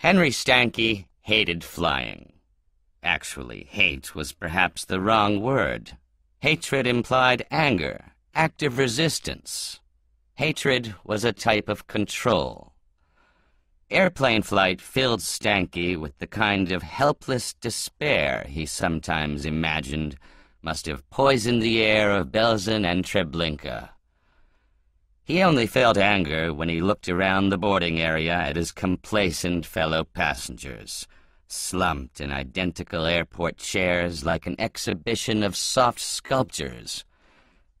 Henry Stanky hated flying. Actually, hate was perhaps the wrong word. Hatred implied anger, active resistance. Hatred was a type of control. Airplane flight filled Stanky with the kind of helpless despair he sometimes imagined must have poisoned the air of Belzen and Treblinka. He only felt anger when he looked around the boarding area at his complacent fellow passengers, slumped in identical airport chairs like an exhibition of soft sculptures,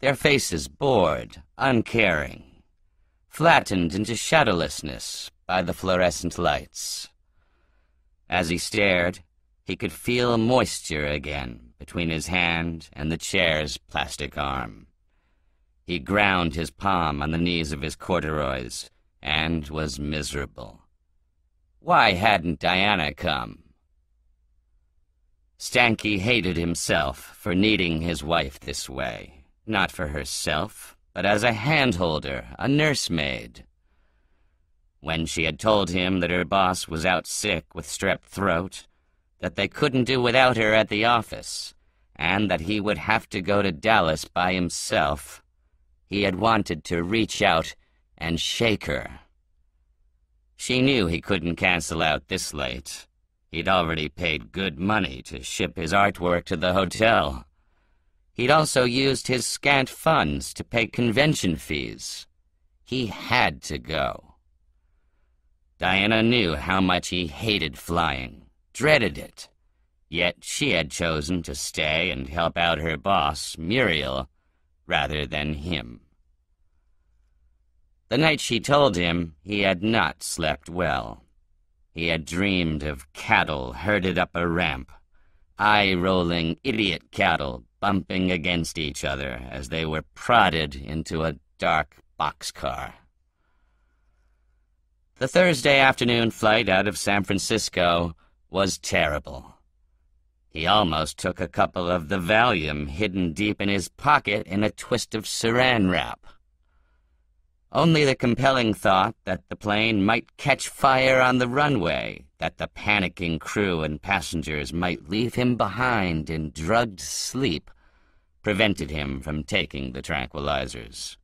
their faces bored, uncaring, flattened into shadowlessness by the fluorescent lights. As he stared, he could feel moisture again between his hand and the chair's plastic arm. He ground his palm on the knees of his corduroys and was miserable. Why hadn't Diana come? Stanky hated himself for needing his wife this way, not for herself, but as a handholder, a nursemaid. When she had told him that her boss was out sick with strep throat, that they couldn't do without her at the office, and that he would have to go to Dallas by himself, he had wanted to reach out and shake her. She knew he couldn't cancel out this late. He'd already paid good money to ship his artwork to the hotel. He'd also used his scant funds to pay convention fees. He had to go. Diana knew how much he hated flying, dreaded it. Yet she had chosen to stay and help out her boss, Muriel, rather than him. The night she told him, he had not slept well. He had dreamed of cattle herded up a ramp, eye-rolling idiot cattle bumping against each other as they were prodded into a dark boxcar. The Thursday afternoon flight out of San Francisco was terrible. He almost took a couple of the Valium hidden deep in his pocket in a twist of saran wrap. Only the compelling thought that the plane might catch fire on the runway, that the panicking crew and passengers might leave him behind in drugged sleep, prevented him from taking the tranquilizers.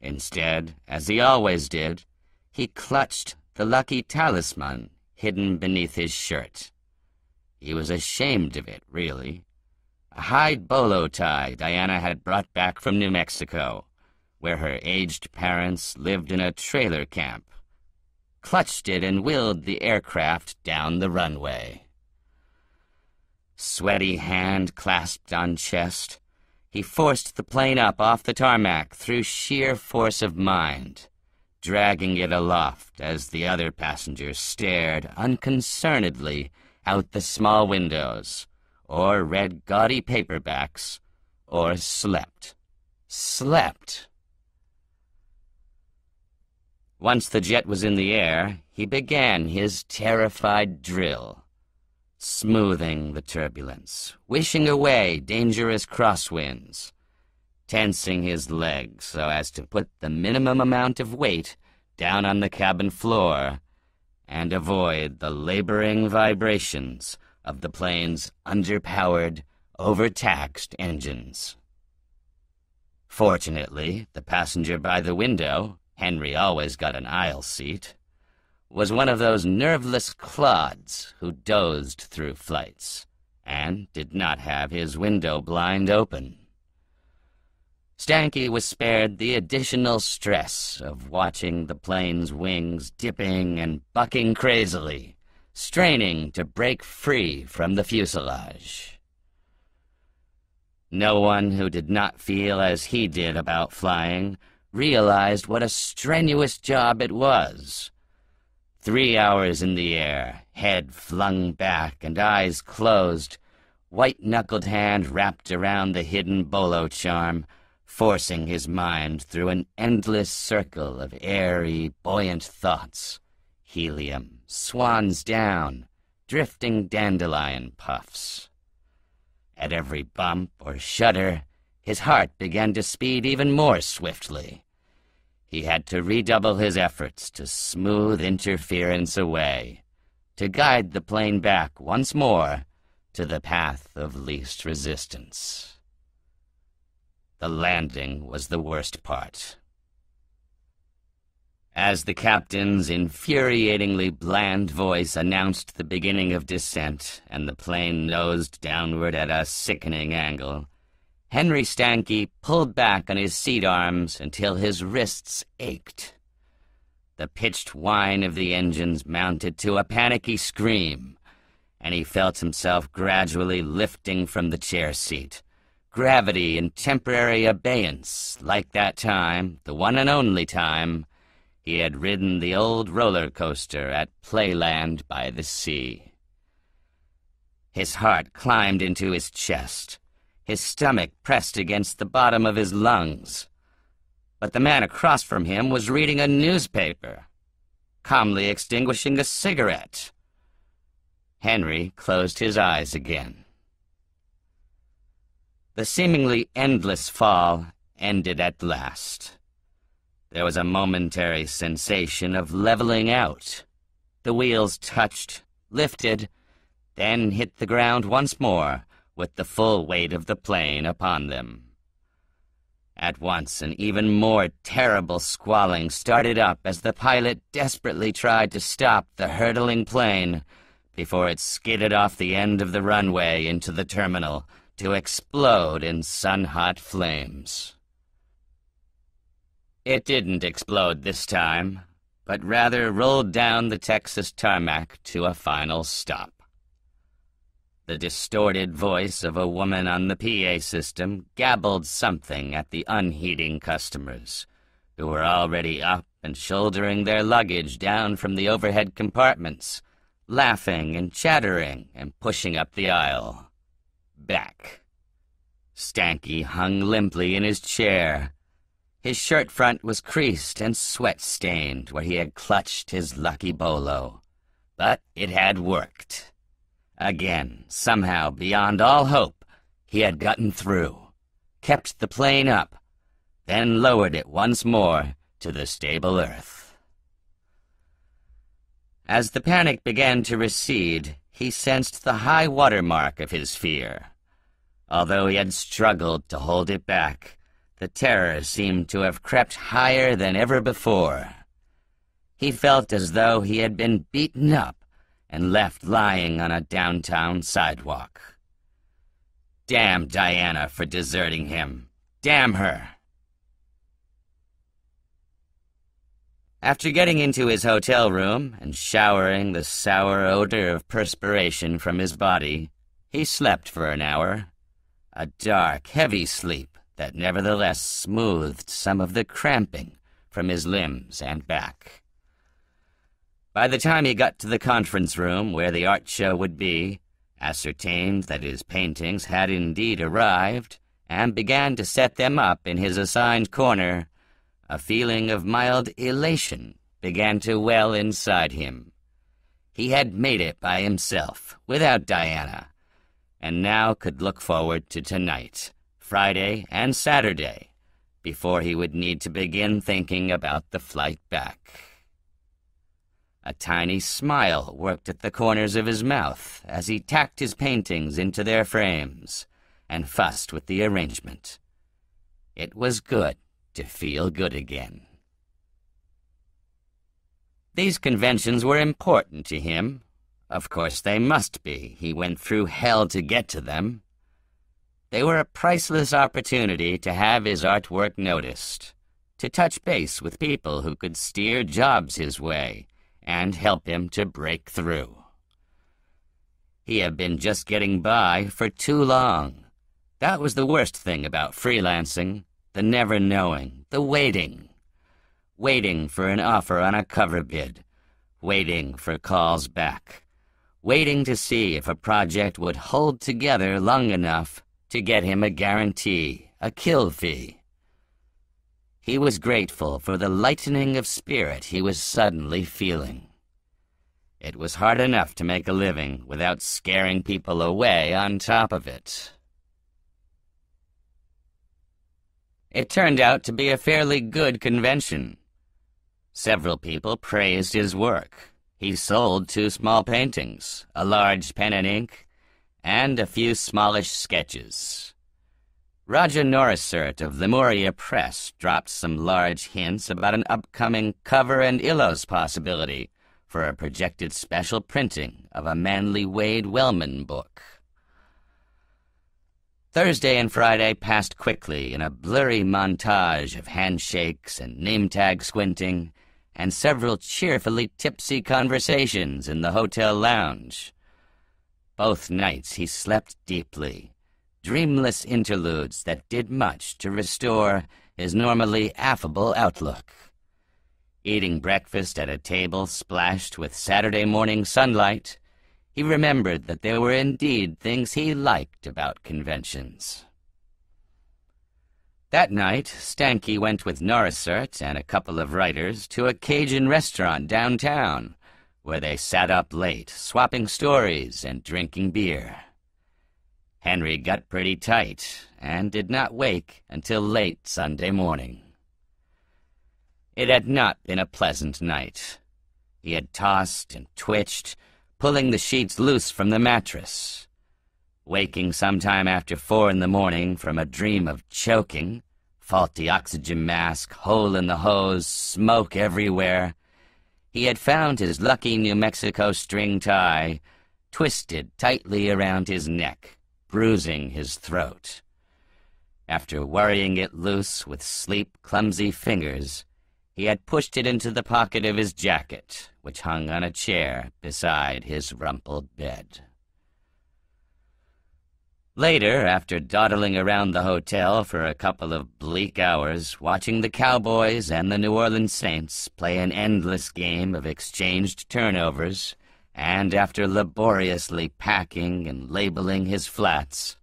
Instead, as he always did, he clutched the lucky talisman hidden beneath his shirt. He was ashamed of it, really. A hide bolo tie Diana had brought back from New Mexico, where her aged parents lived in a trailer camp, clutched it and willed the aircraft down the runway. Sweaty hand clasped on chest, he forced the plane up off the tarmac through sheer force of mind, dragging it aloft as the other passengers stared unconcernedly out the small windows, or read gaudy paperbacks, or slept. Slept! Once the jet was in the air, he began his terrified drill, smoothing the turbulence, wishing away dangerous crosswinds, tensing his legs so as to put the minimum amount of weight down on the cabin floor, and avoid the laboring vibrations of the plane's underpowered, overtaxed engines. Fortunately, the passenger by the window, Henry always got an aisle seat, was one of those nerveless clods who dozed through flights and did not have his window blind open. Stanky was spared the additional stress of watching the plane's wings dipping and bucking crazily, straining to break free from the fuselage. No one who did not feel as he did about flying realized what a strenuous job it was. Three hours in the air, head flung back and eyes closed, white-knuckled hand wrapped around the hidden bolo charm, forcing his mind through an endless circle of airy, buoyant thoughts. Helium, swans down, drifting dandelion puffs. At every bump or shudder, his heart began to speed even more swiftly. He had to redouble his efforts to smooth interference away, to guide the plane back once more to the path of least resistance. The landing was the worst part. As the captain's infuriatingly bland voice announced the beginning of descent and the plane nosed downward at a sickening angle, Henry Stanky pulled back on his seat arms until his wrists ached. The pitched whine of the engines mounted to a panicky scream, and he felt himself gradually lifting from the chair seat gravity in temporary abeyance, like that time, the one and only time, he had ridden the old roller coaster at Playland by the sea. His heart climbed into his chest, his stomach pressed against the bottom of his lungs. But the man across from him was reading a newspaper, calmly extinguishing a cigarette. Henry closed his eyes again. The seemingly endless fall ended at last. There was a momentary sensation of leveling out. The wheels touched, lifted, then hit the ground once more with the full weight of the plane upon them. At once, an even more terrible squalling started up as the pilot desperately tried to stop the hurtling plane before it skidded off the end of the runway into the terminal to explode in sun-hot flames. It didn't explode this time, but rather rolled down the Texas tarmac to a final stop. The distorted voice of a woman on the PA system gabbled something at the unheeding customers, who were already up and shouldering their luggage down from the overhead compartments, laughing and chattering and pushing up the aisle back. Stanky hung limply in his chair. His shirt front was creased and sweat-stained where he had clutched his lucky bolo. But it had worked. Again, somehow, beyond all hope, he had gotten through. Kept the plane up, then lowered it once more to the stable earth. As the panic began to recede, he sensed the high water mark of his fear. Although he had struggled to hold it back, the terror seemed to have crept higher than ever before. He felt as though he had been beaten up and left lying on a downtown sidewalk. Damn Diana for deserting him. Damn her. After getting into his hotel room and showering the sour odor of perspiration from his body, he slept for an hour a dark, heavy sleep that nevertheless smoothed some of the cramping from his limbs and back. By the time he got to the conference room where the art show would be, ascertained that his paintings had indeed arrived, and began to set them up in his assigned corner, a feeling of mild elation began to well inside him. He had made it by himself, without Diana, and now could look forward to tonight, Friday and Saturday, before he would need to begin thinking about the flight back. A tiny smile worked at the corners of his mouth as he tacked his paintings into their frames and fussed with the arrangement. It was good to feel good again. These conventions were important to him, of course they must be. He went through hell to get to them. They were a priceless opportunity to have his artwork noticed, to touch base with people who could steer jobs his way and help him to break through. He had been just getting by for too long. That was the worst thing about freelancing, the never knowing, the waiting. Waiting for an offer on a cover bid, waiting for calls back waiting to see if a project would hold together long enough to get him a guarantee, a kill fee. He was grateful for the lightening of spirit he was suddenly feeling. It was hard enough to make a living without scaring people away on top of it. It turned out to be a fairly good convention. Several people praised his work. He sold two small paintings, a large pen and ink, and a few smallish sketches. Roger Norrisert of the Moria Press dropped some large hints about an upcoming cover and illos possibility for a projected special printing of a Manly Wade Wellman book. Thursday and Friday passed quickly in a blurry montage of handshakes and name tag squinting and several cheerfully tipsy conversations in the hotel lounge. Both nights he slept deeply, dreamless interludes that did much to restore his normally affable outlook. Eating breakfast at a table splashed with Saturday morning sunlight, he remembered that there were indeed things he liked about conventions. That night, Stanky went with Norisert and a couple of writers to a Cajun restaurant downtown, where they sat up late, swapping stories and drinking beer. Henry got pretty tight and did not wake until late Sunday morning. It had not been a pleasant night. He had tossed and twitched, pulling the sheets loose from the mattress waking sometime after four in the morning from a dream of choking, faulty oxygen mask, hole in the hose, smoke everywhere, he had found his lucky New Mexico string tie twisted tightly around his neck, bruising his throat. After worrying it loose with sleep clumsy fingers, he had pushed it into the pocket of his jacket, which hung on a chair beside his rumpled bed. Later, after dawdling around the hotel for a couple of bleak hours, watching the Cowboys and the New Orleans Saints play an endless game of exchanged turnovers, and after laboriously packing and labeling his flats,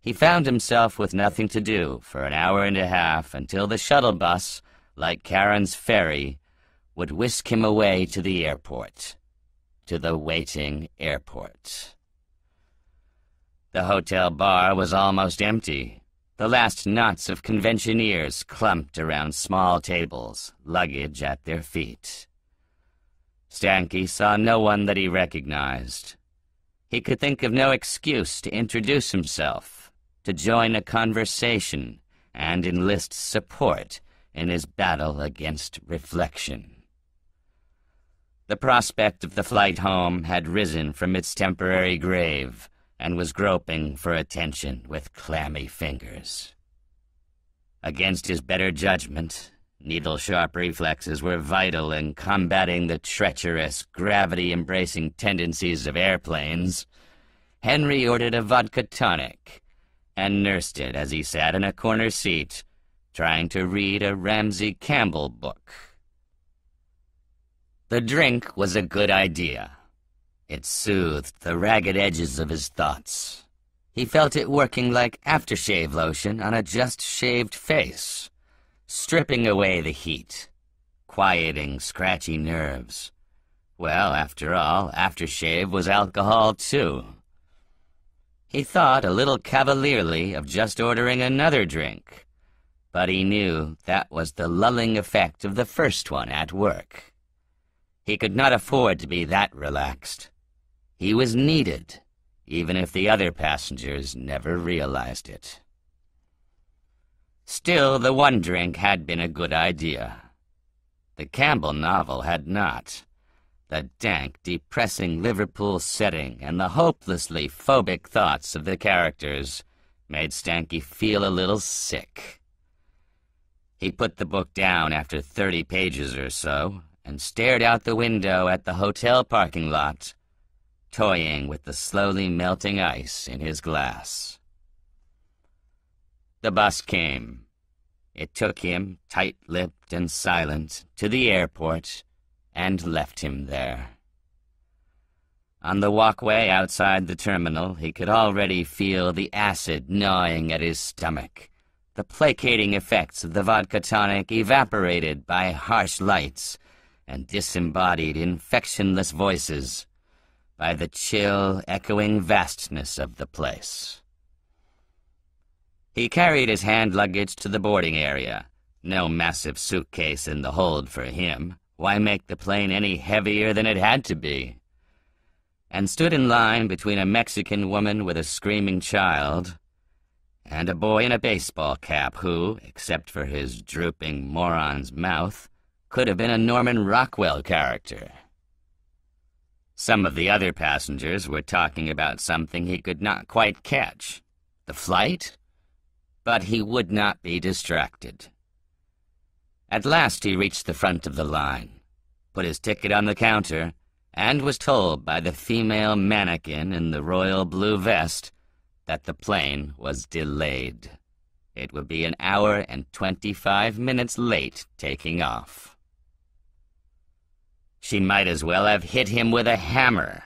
he found himself with nothing to do for an hour and a half until the shuttle bus, like Karen's ferry, would whisk him away to the airport, to the waiting airport. The hotel bar was almost empty. The last knots of conventioneers clumped around small tables, luggage at their feet. Stanky saw no one that he recognized. He could think of no excuse to introduce himself, to join a conversation, and enlist support in his battle against reflection. The prospect of the flight home had risen from its temporary grave, and was groping for attention with clammy fingers. Against his better judgment, needle sharp reflexes were vital in combating the treacherous, gravity embracing tendencies of airplanes. Henry ordered a vodka tonic and nursed it as he sat in a corner seat, trying to read a Ramsey Campbell book. The drink was a good idea it soothed the ragged edges of his thoughts. He felt it working like aftershave lotion on a just-shaved face, stripping away the heat, quieting scratchy nerves. Well, after all, aftershave was alcohol, too. He thought a little cavalierly of just ordering another drink, but he knew that was the lulling effect of the first one at work. He could not afford to be that relaxed. He was needed, even if the other passengers never realized it. Still, the one drink had been a good idea. The Campbell novel had not. The dank, depressing Liverpool setting and the hopelessly phobic thoughts of the characters made Stanky feel a little sick. He put the book down after 30 pages or so and stared out the window at the hotel parking lot toying with the slowly melting ice in his glass. The bus came. It took him, tight-lipped and silent, to the airport and left him there. On the walkway outside the terminal, he could already feel the acid gnawing at his stomach, the placating effects of the vodka tonic evaporated by harsh lights and disembodied, infectionless voices by the chill, echoing vastness of the place. He carried his hand luggage to the boarding area. No massive suitcase in the hold for him. Why make the plane any heavier than it had to be? And stood in line between a Mexican woman with a screaming child and a boy in a baseball cap who, except for his drooping moron's mouth, could have been a Norman Rockwell character. Some of the other passengers were talking about something he could not quite catch. The flight? But he would not be distracted. At last he reached the front of the line, put his ticket on the counter, and was told by the female mannequin in the royal blue vest that the plane was delayed. It would be an hour and twenty-five minutes late taking off. She might as well have hit him with a hammer.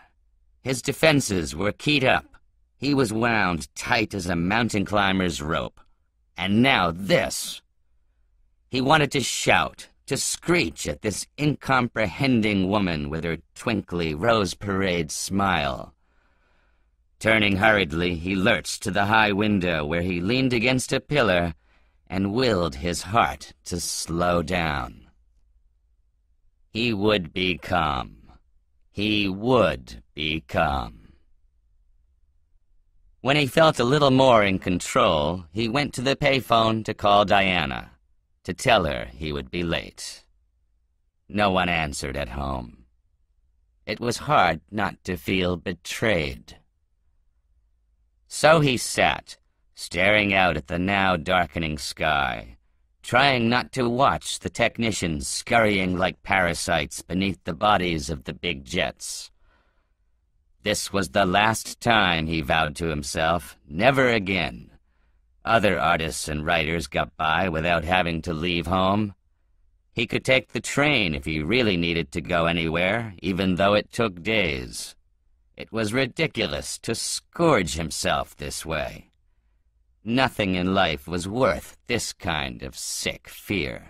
His defenses were keyed up. He was wound tight as a mountain climber's rope. And now this. He wanted to shout, to screech at this incomprehending woman with her twinkly rose parade smile. Turning hurriedly, he lurched to the high window where he leaned against a pillar and willed his heart to slow down. He would become. He would become. When he felt a little more in control, he went to the payphone to call Diana, to tell her he would be late. No one answered at home. It was hard not to feel betrayed. So he sat, staring out at the now darkening sky, trying not to watch the technicians scurrying like parasites beneath the bodies of the big jets. This was the last time, he vowed to himself, never again. Other artists and writers got by without having to leave home. He could take the train if he really needed to go anywhere, even though it took days. It was ridiculous to scourge himself this way. Nothing in life was worth this kind of sick fear.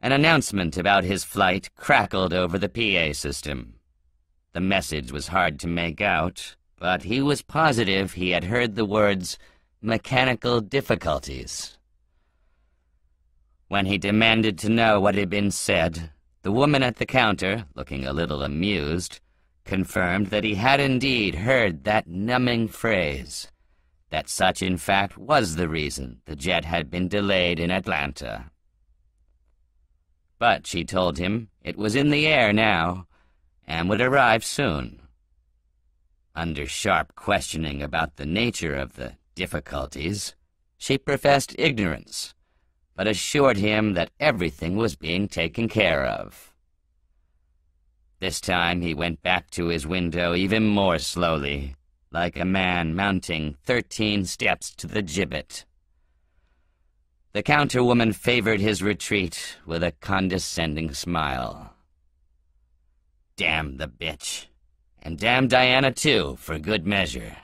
An announcement about his flight crackled over the PA system. The message was hard to make out, but he was positive he had heard the words mechanical difficulties. When he demanded to know what had been said, the woman at the counter, looking a little amused, confirmed that he had indeed heard that numbing phrase, that such in fact was the reason the jet had been delayed in Atlanta. But, she told him, it was in the air now, and would arrive soon. Under sharp questioning about the nature of the difficulties, she professed ignorance, but assured him that everything was being taken care of. This time he went back to his window even more slowly, like a man mounting thirteen steps to the gibbet. The counterwoman favored his retreat with a condescending smile. Damn the bitch. And damn Diana, too, for good measure.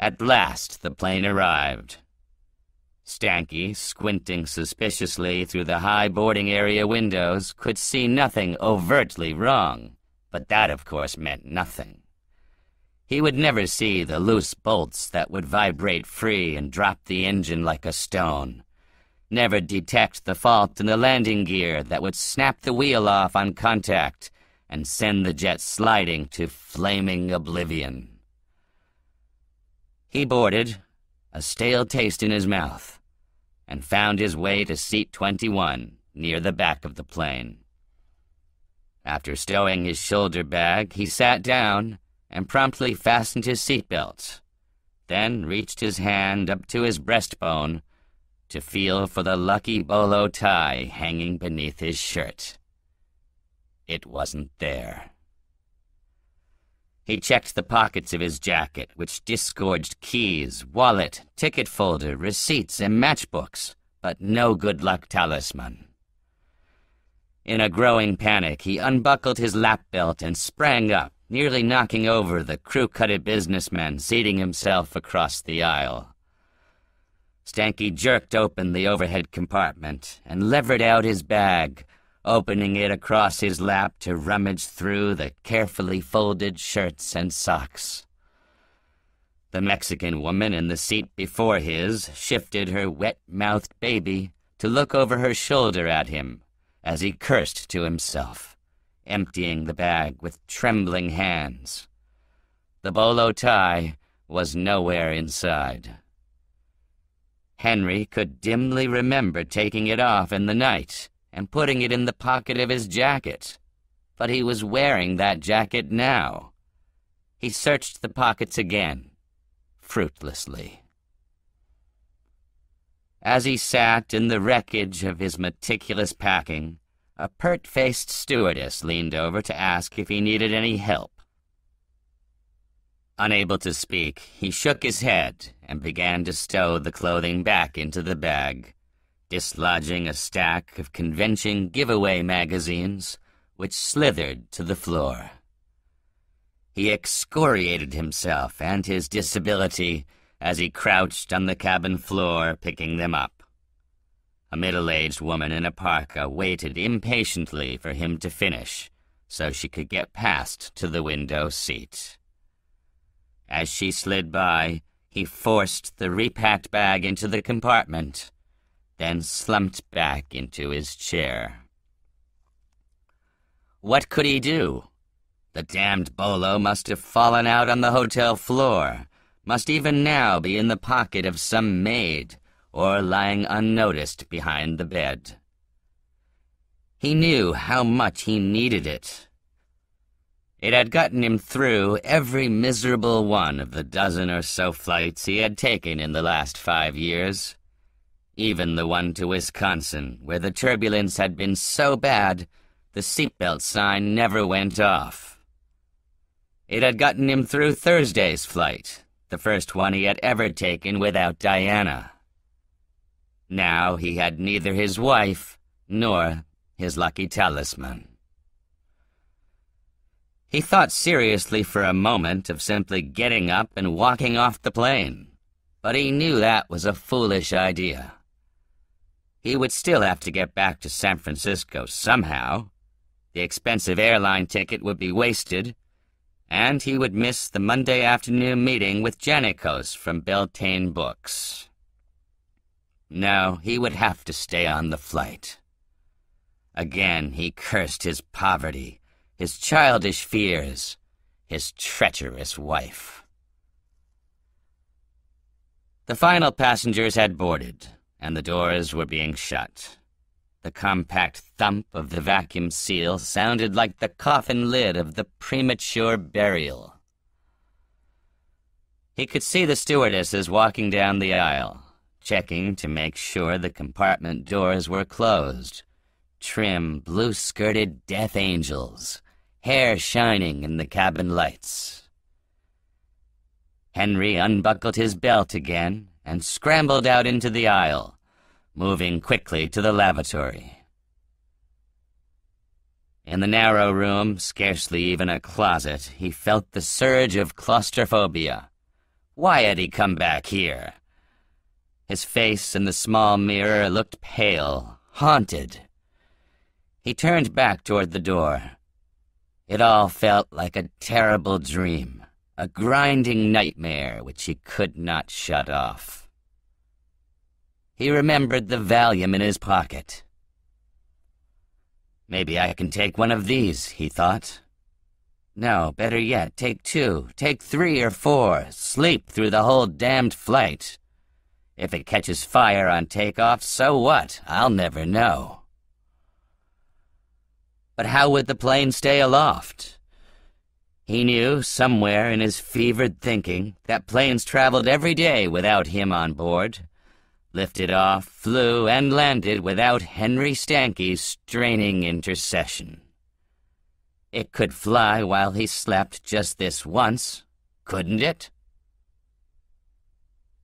At last the plane arrived. Stanky, squinting suspiciously through the high boarding area windows, could see nothing overtly wrong, but that, of course, meant nothing. He would never see the loose bolts that would vibrate free and drop the engine like a stone, never detect the fault in the landing gear that would snap the wheel off on contact and send the jet sliding to flaming oblivion. He boarded, a stale taste in his mouth and found his way to seat 21 near the back of the plane. After stowing his shoulder bag, he sat down and promptly fastened his seatbelt, then reached his hand up to his breastbone to feel for the lucky bolo tie hanging beneath his shirt. It wasn't there. He checked the pockets of his jacket, which disgorged keys, wallet, ticket folder, receipts, and matchbooks, but no good luck talisman. In a growing panic, he unbuckled his lap belt and sprang up, nearly knocking over the crew-cutted businessman seating himself across the aisle. Stanky jerked open the overhead compartment and levered out his bag, opening it across his lap to rummage through the carefully folded shirts and socks. The Mexican woman in the seat before his shifted her wet-mouthed baby to look over her shoulder at him as he cursed to himself, emptying the bag with trembling hands. The bolo tie was nowhere inside. Henry could dimly remember taking it off in the night and putting it in the pocket of his jacket. But he was wearing that jacket now. He searched the pockets again, fruitlessly. As he sat in the wreckage of his meticulous packing, a pert-faced stewardess leaned over to ask if he needed any help. Unable to speak, he shook his head and began to stow the clothing back into the bag dislodging a stack of convention giveaway magazines which slithered to the floor. He excoriated himself and his disability as he crouched on the cabin floor picking them up. A middle-aged woman in a parka waited impatiently for him to finish so she could get past to the window seat. As she slid by, he forced the repacked bag into the compartment and slumped back into his chair. What could he do? The damned Bolo must have fallen out on the hotel floor, must even now be in the pocket of some maid, or lying unnoticed behind the bed. He knew how much he needed it. It had gotten him through every miserable one of the dozen or so flights he had taken in the last five years even the one to Wisconsin, where the turbulence had been so bad the seatbelt sign never went off. It had gotten him through Thursday's flight, the first one he had ever taken without Diana. Now he had neither his wife nor his lucky talisman. He thought seriously for a moment of simply getting up and walking off the plane, but he knew that was a foolish idea. He would still have to get back to San Francisco somehow. The expensive airline ticket would be wasted, and he would miss the Monday afternoon meeting with Janikos from Beltane Books. No, he would have to stay on the flight. Again he cursed his poverty, his childish fears, his treacherous wife. The final passengers had boarded and the doors were being shut. The compact thump of the vacuum seal sounded like the coffin lid of the premature burial. He could see the stewardesses walking down the aisle, checking to make sure the compartment doors were closed. Trim, blue-skirted death angels, hair shining in the cabin lights. Henry unbuckled his belt again and scrambled out into the aisle, moving quickly to the lavatory. In the narrow room, scarcely even a closet, he felt the surge of claustrophobia. Why had he come back here? His face in the small mirror looked pale, haunted. He turned back toward the door. It all felt like a terrible dream a grinding nightmare which he could not shut off. He remembered the Valium in his pocket. Maybe I can take one of these, he thought. No, better yet, take two, take three or four, sleep through the whole damned flight. If it catches fire on takeoff, so what? I'll never know. But how would the plane stay aloft? He knew, somewhere in his fevered thinking, that planes traveled every day without him on board. Lifted off, flew, and landed without Henry Stanky's straining intercession. It could fly while he slept just this once, couldn't it?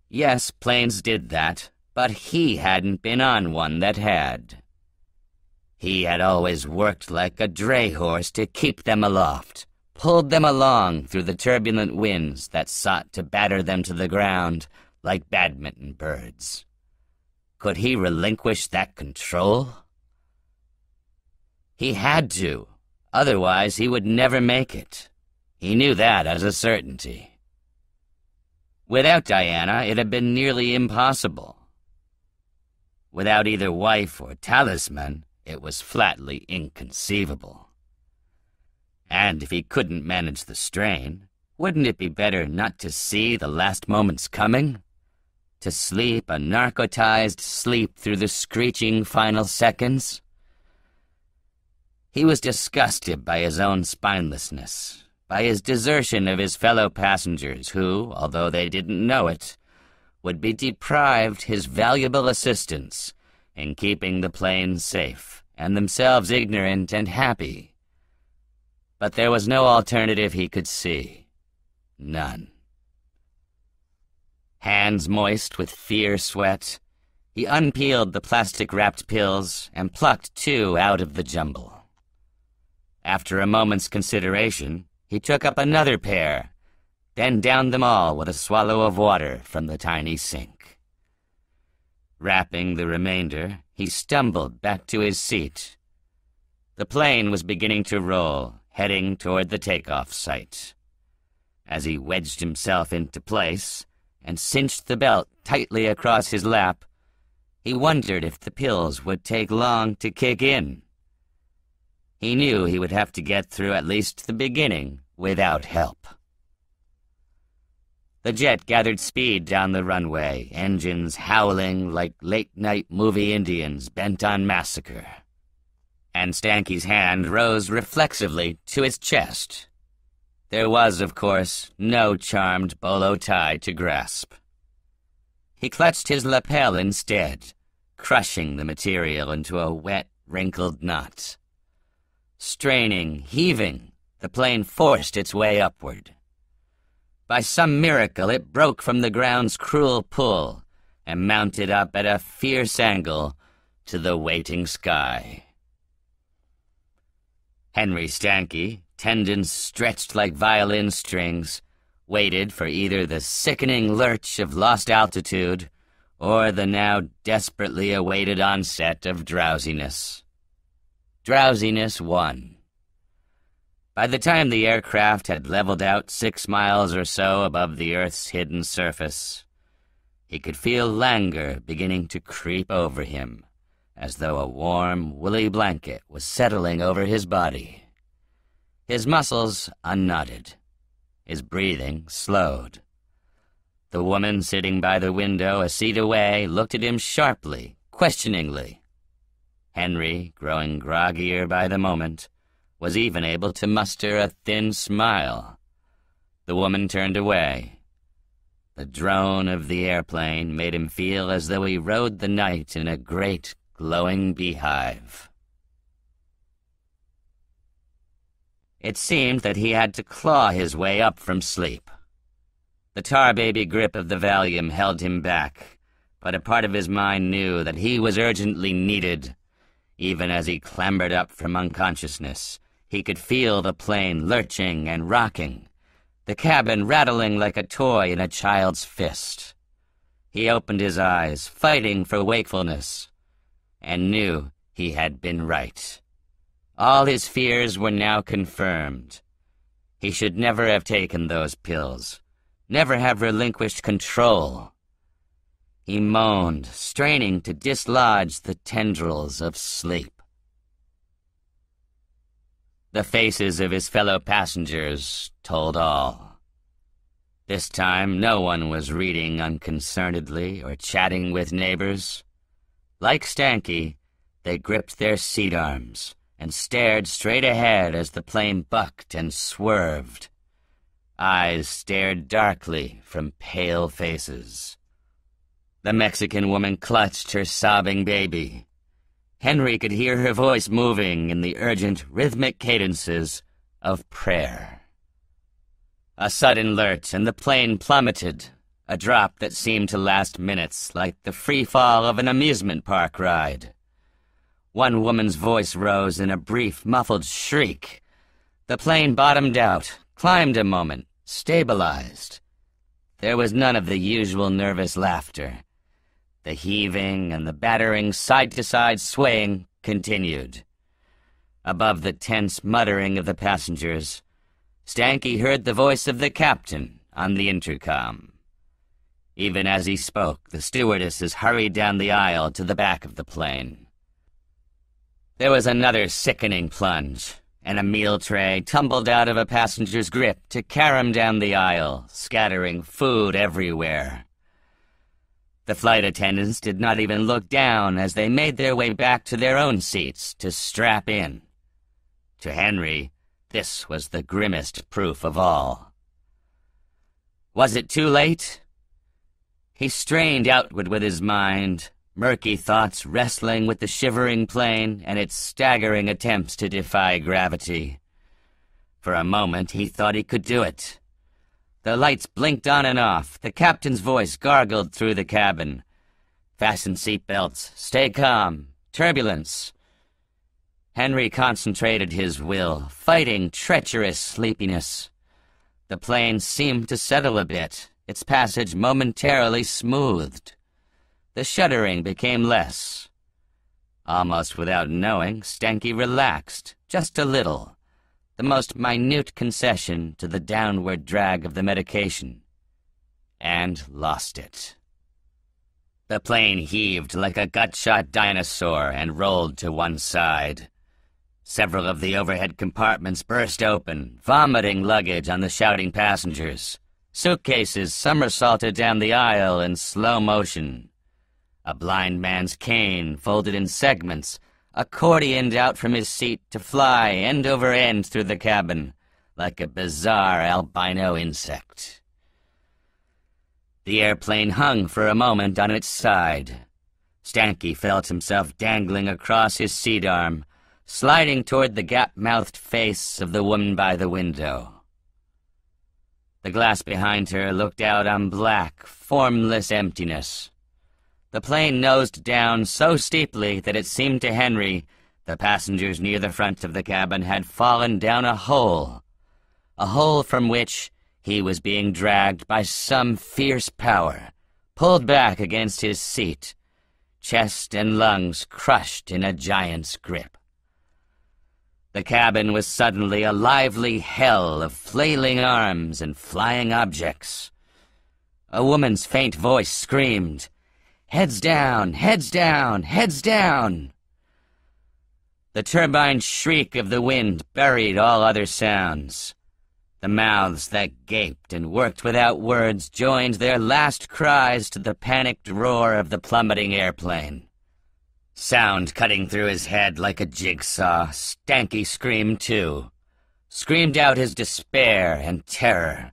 Yes, planes did that, but he hadn't been on one that had. He had always worked like a dray horse to keep them aloft pulled them along through the turbulent winds that sought to batter them to the ground like badminton birds. Could he relinquish that control? He had to, otherwise he would never make it. He knew that as a certainty. Without Diana, it had been nearly impossible. Without either wife or talisman, it was flatly inconceivable. And if he couldn't manage the strain, wouldn't it be better not to see the last moments coming? To sleep a narcotized sleep through the screeching final seconds? He was disgusted by his own spinelessness, by his desertion of his fellow passengers who, although they didn't know it, would be deprived his valuable assistance in keeping the plane safe and themselves ignorant and happy but there was no alternative he could see. None. Hands moist with fear sweat, he unpeeled the plastic-wrapped pills and plucked two out of the jumble. After a moment's consideration, he took up another pair, then downed them all with a swallow of water from the tiny sink. Wrapping the remainder, he stumbled back to his seat. The plane was beginning to roll, heading toward the takeoff site. As he wedged himself into place and cinched the belt tightly across his lap, he wondered if the pills would take long to kick in. He knew he would have to get through at least the beginning without help. The jet gathered speed down the runway, engines howling like late-night movie Indians bent on massacre and Stanky's hand rose reflexively to his chest. There was, of course, no charmed bolo tie to grasp. He clutched his lapel instead, crushing the material into a wet, wrinkled knot. Straining, heaving, the plane forced its way upward. By some miracle, it broke from the ground's cruel pull and mounted up at a fierce angle to the waiting sky. Henry Stanky, tendons stretched like violin strings, waited for either the sickening lurch of lost altitude or the now desperately awaited onset of drowsiness. Drowsiness won. By the time the aircraft had leveled out six miles or so above the Earth's hidden surface, he could feel languor beginning to creep over him as though a warm, woolly blanket was settling over his body. His muscles unknotted, his breathing slowed. The woman sitting by the window a seat away looked at him sharply, questioningly. Henry, growing groggier by the moment, was even able to muster a thin smile. The woman turned away. The drone of the airplane made him feel as though he rode the night in a great glowing beehive. It seemed that he had to claw his way up from sleep. The tar baby grip of the Valium held him back, but a part of his mind knew that he was urgently needed. Even as he clambered up from unconsciousness, he could feel the plane lurching and rocking, the cabin rattling like a toy in a child's fist. He opened his eyes, fighting for wakefulness and knew he had been right. All his fears were now confirmed. He should never have taken those pills, never have relinquished control. He moaned, straining to dislodge the tendrils of sleep. The faces of his fellow passengers told all. This time no one was reading unconcernedly or chatting with neighbors. Like Stanky, they gripped their seat arms and stared straight ahead as the plane bucked and swerved. Eyes stared darkly from pale faces. The Mexican woman clutched her sobbing baby. Henry could hear her voice moving in the urgent, rhythmic cadences of prayer. A sudden lurch and the plane plummeted, a drop that seemed to last minutes, like the free fall of an amusement park ride. One woman's voice rose in a brief, muffled shriek. The plane bottomed out, climbed a moment, stabilized. There was none of the usual nervous laughter. The heaving and the battering side-to-side -side swaying continued. Above the tense muttering of the passengers, Stanky heard the voice of the captain on the intercom. Even as he spoke, the stewardesses hurried down the aisle to the back of the plane. There was another sickening plunge, and a meal tray tumbled out of a passenger's grip to carom down the aisle, scattering food everywhere. The flight attendants did not even look down as they made their way back to their own seats to strap in. To Henry, this was the grimmest proof of all. Was it too late? He strained outward with his mind, murky thoughts wrestling with the shivering plane and its staggering attempts to defy gravity. For a moment, he thought he could do it. The lights blinked on and off. The captain's voice gargled through the cabin. Fasten seatbelts. Stay calm. Turbulence. Henry concentrated his will, fighting treacherous sleepiness. The plane seemed to settle a bit its passage momentarily smoothed. The shuddering became less. Almost without knowing, Stanky relaxed, just a little, the most minute concession to the downward drag of the medication, and lost it. The plane heaved like a gut-shot dinosaur and rolled to one side. Several of the overhead compartments burst open, vomiting luggage on the shouting passengers. Suitcases somersaulted down the aisle in slow motion. A blind man's cane folded in segments, accordioned out from his seat to fly end over end through the cabin, like a bizarre albino insect. The airplane hung for a moment on its side. Stanky felt himself dangling across his seat arm, sliding toward the gap-mouthed face of the woman by the window. The glass behind her looked out on black, formless emptiness. The plane nosed down so steeply that it seemed to Henry the passengers near the front of the cabin had fallen down a hole, a hole from which he was being dragged by some fierce power, pulled back against his seat, chest and lungs crushed in a giant's grip. The cabin was suddenly a lively hell of flailing arms and flying objects. A woman's faint voice screamed, Heads down! Heads down! Heads down! The turbine shriek of the wind buried all other sounds. The mouths that gaped and worked without words joined their last cries to the panicked roar of the plummeting airplane. Sound cutting through his head like a jigsaw, Stanky screamed too. Screamed out his despair and terror.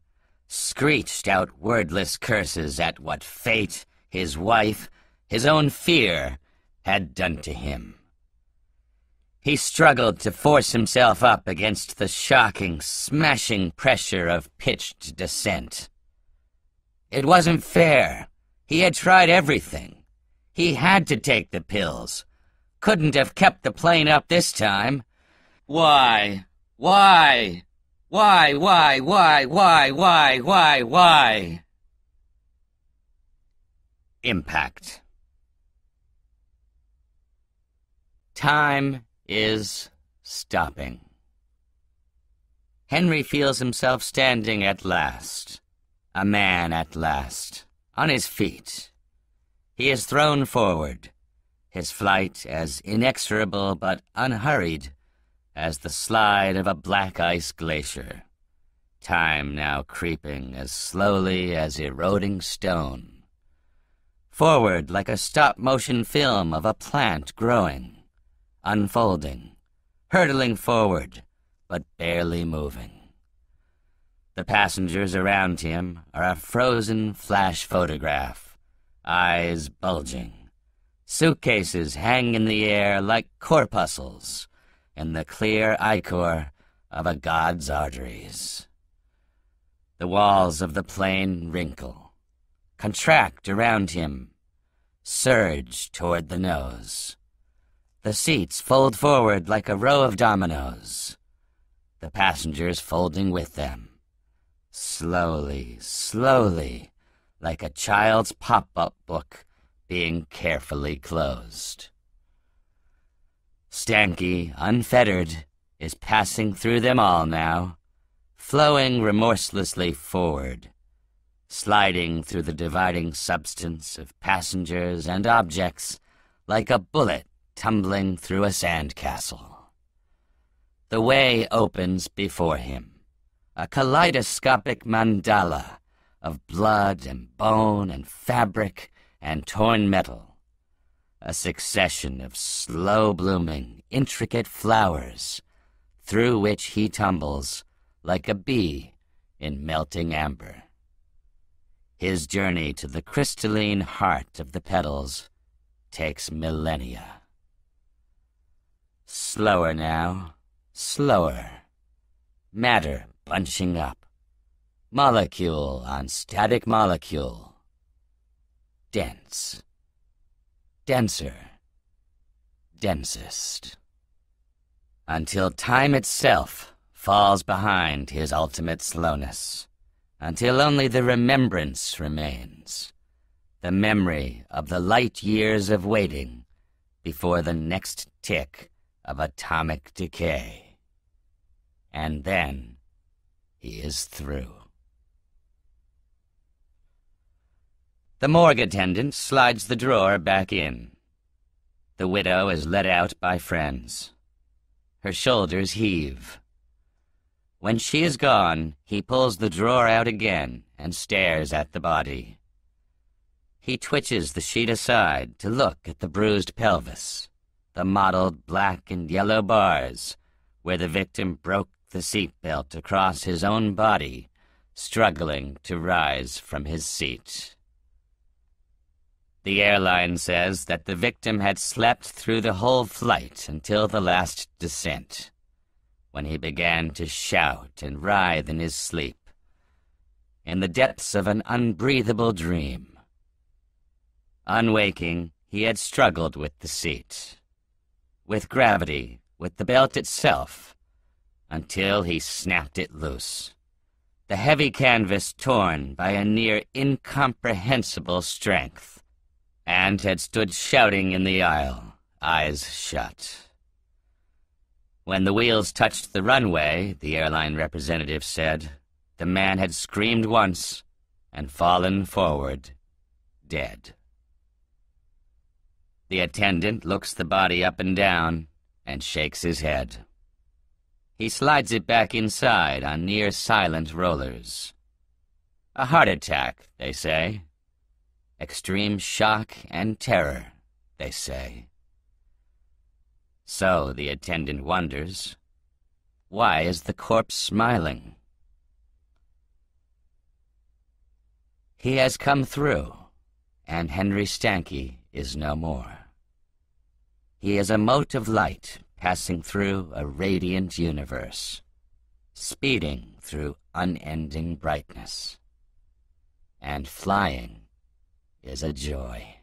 Screeched out wordless curses at what fate, his wife, his own fear, had done to him. He struggled to force himself up against the shocking, smashing pressure of pitched descent. It wasn't fair. He had tried everything. He had to take the pills. Couldn't have kept the plane up this time. Why? Why? Why, why, why, why, why, why, why? Impact. Time is stopping. Henry feels himself standing at last. A man at last. On his feet. He is thrown forward, his flight as inexorable but unhurried as the slide of a black ice glacier, time now creeping as slowly as eroding stone. Forward like a stop-motion film of a plant growing, unfolding, hurtling forward, but barely moving. The passengers around him are a frozen flash photograph eyes bulging. Suitcases hang in the air like corpuscles in the clear ichor of a god's arteries. The walls of the plane wrinkle, contract around him, surge toward the nose. The seats fold forward like a row of dominoes, the passengers folding with them. Slowly, slowly, like a child's pop-up book being carefully closed. Stanky, unfettered, is passing through them all now, flowing remorselessly forward, sliding through the dividing substance of passengers and objects like a bullet tumbling through a sandcastle. The way opens before him, a kaleidoscopic mandala of blood and bone and fabric and torn metal. A succession of slow-blooming, intricate flowers through which he tumbles like a bee in melting amber. His journey to the crystalline heart of the petals takes millennia. Slower now, slower. Matter bunching up Molecule on static molecule. Dense. Denser. Densest. Until time itself falls behind his ultimate slowness. Until only the remembrance remains. The memory of the light years of waiting before the next tick of atomic decay. And then he is through. The morgue attendant slides the drawer back in. The widow is led out by friends. Her shoulders heave. When she is gone, he pulls the drawer out again and stares at the body. He twitches the sheet aside to look at the bruised pelvis, the mottled black and yellow bars, where the victim broke the seatbelt across his own body, struggling to rise from his seat. The airline says that the victim had slept through the whole flight until the last descent, when he began to shout and writhe in his sleep, in the depths of an unbreathable dream. On waking, he had struggled with the seat, with gravity, with the belt itself, until he snapped it loose, the heavy canvas torn by a near incomprehensible strength and had stood shouting in the aisle, eyes shut. When the wheels touched the runway, the airline representative said, the man had screamed once and fallen forward, dead. The attendant looks the body up and down and shakes his head. He slides it back inside on near silent rollers. A heart attack, they say extreme shock and terror, they say. So the attendant wonders, why is the corpse smiling? He has come through, and Henry Stanky is no more. He is a mote of light passing through a radiant universe, speeding through unending brightness, and flying is a joy.